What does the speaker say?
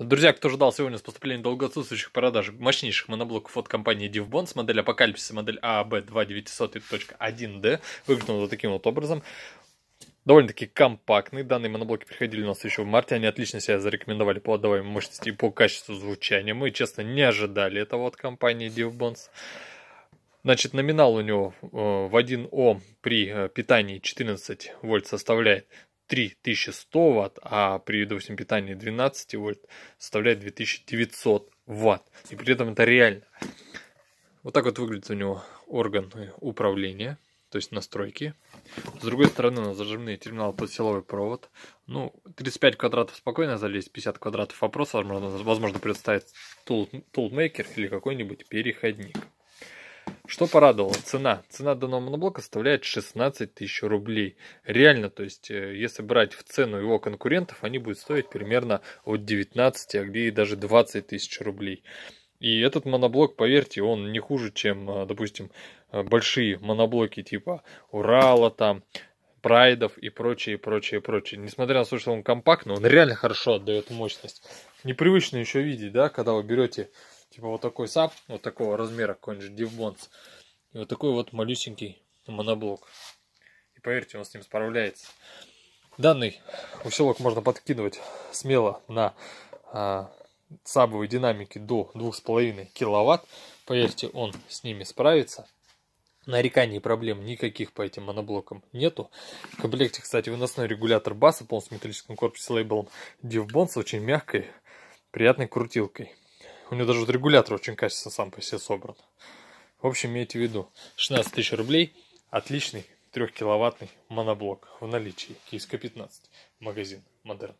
Друзья, кто ждал сегодня с поступлением долгоотсутствующих продаж мощнейших моноблоков от компании DivBonds, модель Апокалипсиса, модель AB2900.1D, а выглядел вот таким вот образом. Довольно-таки компактный. Данные моноблоки приходили у нас еще в марте. Они отлично себя зарекомендовали по отдаваемой мощности и по качеству звучания. Мы, честно, не ожидали этого от компании DivBonds. Значит, номинал у него э, в 1 Ом при э, питании 14 вольт составляет 3100 Вт, а при, допустим, питании 12 вольт составляет 2900 Вт. И при этом это реально. Вот так вот выглядит у него орган управления, то есть настройки. С другой стороны у нас зажимные терминалы под силовой провод. Ну, 35 квадратов спокойно залезть, 50 квадратов вопрос, возможно, возможно представить тулмейкер или какой-нибудь переходник. Что порадовало? Цена. Цена данного моноблока составляет 16 тысяч рублей. Реально, то есть, э, если брать в цену его конкурентов, они будут стоить примерно от 19, а где и даже 20 тысяч рублей. И этот моноблок, поверьте, он не хуже, чем, э, допустим, э, большие моноблоки типа Урала, там, прайдов и прочее, прочее, прочее. Несмотря на то, что он компактный, он реально хорошо отдает мощность. Непривычно еще видеть, да, когда вы берете Типа вот такой сап, вот такого размера какой-нибудь дивбонс. И вот такой вот малюсенький моноблок. И поверьте, он с ним справляется. Данный усилок можно подкидывать смело на а, сабовой динамике до 2,5 киловатт. Поверьте, он с ними справится. Нареканий проблем никаких по этим моноблокам нету. В комплекте, кстати, выносной регулятор баса полностью металлическом корпусе с лейблом DivBonds, очень мягкой, приятной крутилкой. У него даже вот регулятор очень качественно сам по себе собран. В общем, имейте в виду, 16 тысяч рублей, отличный 3-киловаттный моноблок в наличии. Киевская 15, магазин Модерн.